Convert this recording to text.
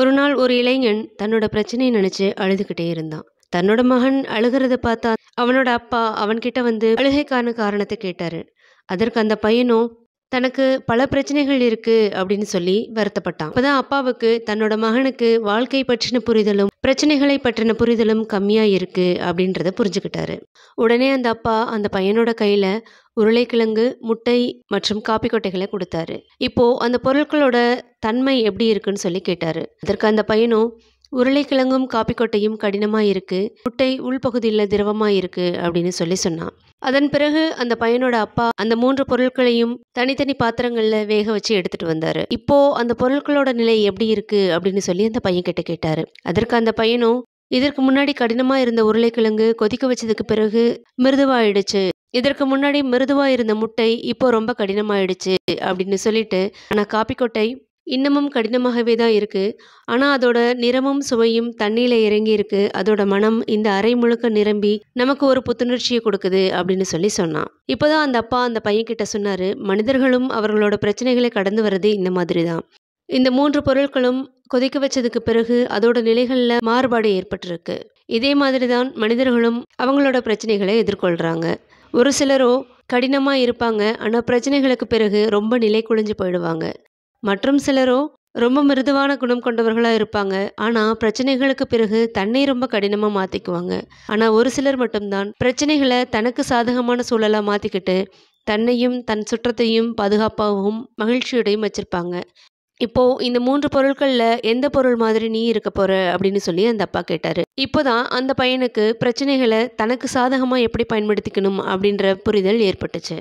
ஒரு நாள் ஒரு இளைஞன் தன்னோட பிரச்சனையை நினைச்சு அழுதுகிட்டே இருந்தான் தன்னோட மகன் அழுகிறத பார்த்தா அவனோட அப்பா அவன்கிட்ட வந்து அழுகைக்கான காரணத்தை கேட்டாரு அதற்கு அந்த பையனும் தனக்கு பல பிரச்சனைகள் இருக்குது அப்படின்னு சொல்லி வருத்தப்பட்டான் அப்போதான் அப்பாவுக்கு தன்னோட மகனுக்கு வாழ்க்கை பற்றின புரிதலும் பிரச்சனைகளை பற்றின புரிதலும் கம்மியாக இருக்கு அப்படின்றத புரிஞ்சுக்கிட்டாரு உடனே அந்த அப்பா அந்த பையனோட கையில் உருளைக்கிழங்கு முட்டை மற்றும் காப்பி கொட்டைகளை கொடுத்தாரு இப்போது அந்த பொருட்களோட தன்மை எப்படி இருக்குன்னு சொல்லி கேட்டாரு அதற்கு அந்த பையனும் உருளைக்கிழங்கும் காப்பி கொட்டையும் கடினமாக இருக்குது முட்டை உள்பகுதியில் திரவமாக இருக்குது அப்படின்னு சொல்லி சொன்னான் அதன் பிறகு அந்த பையனோட அப்பா அந்த மூன்று பொருட்களையும் தனித்தனி பாத்திரங்கள்ல வேக வச்சு எடுத்துட்டு வந்தாரு இப்போ அந்த பொருட்களோட நிலை எப்படி இருக்கு அப்படின்னு சொல்லி அந்த பையன் கிட்ட கேட்டாரு அதற்கு அந்த பையனும் இதற்கு முன்னாடி கடினமா இருந்த உருளைக்கிழங்கு கொதிக்க வச்சதுக்கு பிறகு மிருதுவாயிடுச்சு இதற்கு முன்னாடி மிருதுவா இருந்த முட்டை இப்போ ரொம்ப கடினமாயிடுச்சு அப்படின்னு சொல்லிட்டு ஆனா காப்பிக்கொட்டை கொட்டை இன்னமும் கடினமாகவே தான் இருக்குது ஆனால் அதோட நிறமும் சுவையும் தண்ணியில் இறங்கி இருக்கு அதோட மனம் இந்த அறை முழுக்க நிரம்பி நமக்கு ஒரு புத்துணர்ச்சியை கொடுக்குது அப்படின்னு சொல்லி சொன்னான் இப்போதான் அந்த அப்பா அந்த பையன் கிட்ட சொன்னார் மனிதர்களும் அவர்களோட பிரச்சனைகளை கடந்து வர்றது இந்த மாதிரி தான் இந்த மூன்று பொருட்களும் கொதிக்க வச்சதுக்கு பிறகு அதோட நிலைகளில் மாறுபாடு ஏற்பட்டிருக்கு இதே மாதிரி தான் மனிதர்களும் அவங்களோட பிரச்சனைகளை எதிர்கொள்கிறாங்க ஒரு சிலரோ கடினமாக இருப்பாங்க ஆனால் பிரச்சனைகளுக்கு பிறகு ரொம்ப நிலை குளிஞ்சு போயிடுவாங்க மற்றும் சிலரோ ரொம்ப மிருதுவான குணம் கொண்டவர்களாக இருப்பாங்க ஆனால் பிரச்சனைகளுக்கு பிறகு தன்னை ரொம்ப கடினமாக மாற்றிக்குவாங்க ஆனால் ஒரு சிலர் மட்டும்தான் பிரச்சனைகளை தனக்கு சாதகமான சூழலாக மாற்றிக்கிட்டு தன்னையும் தன் சுற்றத்தையும் பாதுகாப்பாகவும் மகிழ்ச்சியோடையும் வச்சுருப்பாங்க இப்போது இந்த மூன்று பொருட்களில் எந்த பொருள் மாதிரி நீ இருக்க போகிற அப்படின்னு சொல்லி அந்த அப்பா கேட்டார் இப்போதான் அந்த பையனுக்கு பிரச்சனைகளை தனக்கு சாதகமாக எப்படி பயன்படுத்திக்கணும் அப்படின்ற புரிதல் ஏற்பட்டுச்சு